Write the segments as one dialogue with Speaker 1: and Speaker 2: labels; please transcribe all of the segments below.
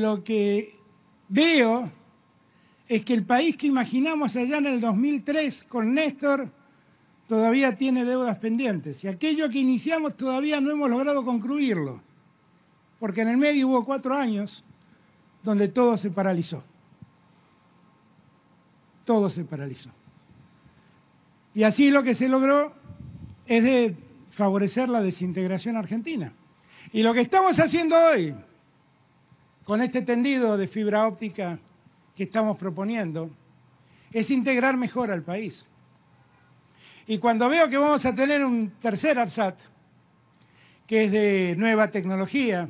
Speaker 1: Lo que veo es que el país que imaginamos allá en el 2003 con Néstor todavía tiene deudas pendientes y aquello que iniciamos todavía no hemos logrado concluirlo, porque en el medio hubo cuatro años donde todo se paralizó. Todo se paralizó. Y así lo que se logró es de favorecer la desintegración argentina. Y lo que estamos haciendo hoy, con este tendido de fibra óptica que estamos proponiendo es integrar mejor al país. Y cuando veo que vamos a tener un tercer ARSAT, que es de nueva tecnología,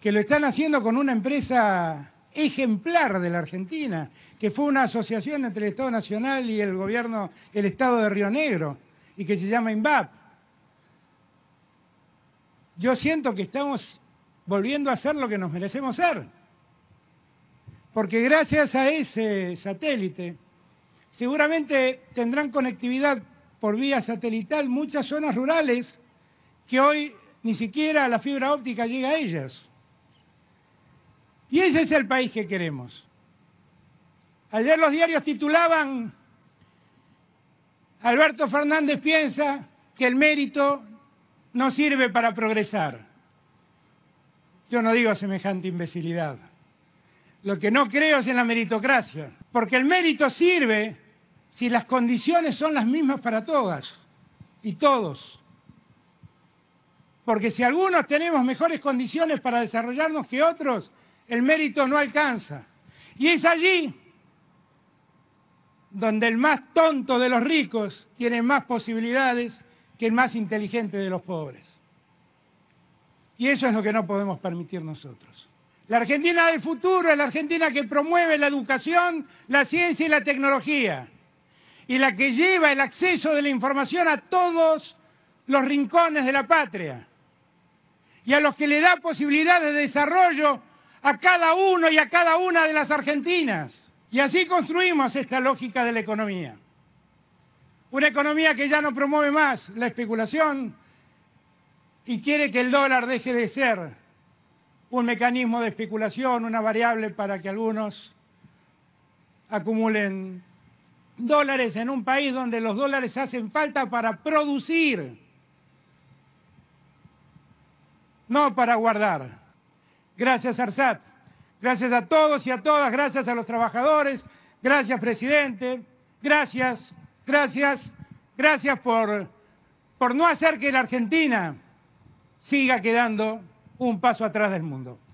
Speaker 1: que lo están haciendo con una empresa ejemplar de la Argentina, que fue una asociación entre el Estado Nacional y el gobierno, el Estado de Río Negro, y que se llama INVAP. Yo siento que estamos volviendo a ser lo que nos merecemos ser. Porque gracias a ese satélite, seguramente tendrán conectividad por vía satelital muchas zonas rurales que hoy ni siquiera la fibra óptica llega a ellas. Y ese es el país que queremos. Ayer los diarios titulaban, Alberto Fernández piensa que el mérito no sirve para progresar. Yo no digo semejante imbecilidad. Lo que no creo es en la meritocracia, porque el mérito sirve si las condiciones son las mismas para todas y todos. Porque si algunos tenemos mejores condiciones para desarrollarnos que otros, el mérito no alcanza. Y es allí donde el más tonto de los ricos tiene más posibilidades que el más inteligente de los pobres. Y eso es lo que no podemos permitir nosotros. La Argentina del futuro es la Argentina que promueve la educación, la ciencia y la tecnología, y la que lleva el acceso de la información a todos los rincones de la patria, y a los que le da posibilidad de desarrollo a cada uno y a cada una de las argentinas. Y así construimos esta lógica de la economía. Una economía que ya no promueve más la especulación, y quiere que el dólar deje de ser un mecanismo de especulación, una variable para que algunos acumulen dólares en un país donde los dólares hacen falta para producir, no para guardar. Gracias Arsat, gracias a todos y a todas, gracias a los trabajadores, gracias presidente, gracias, gracias, gracias por, por no hacer que la Argentina siga quedando un paso atrás del mundo.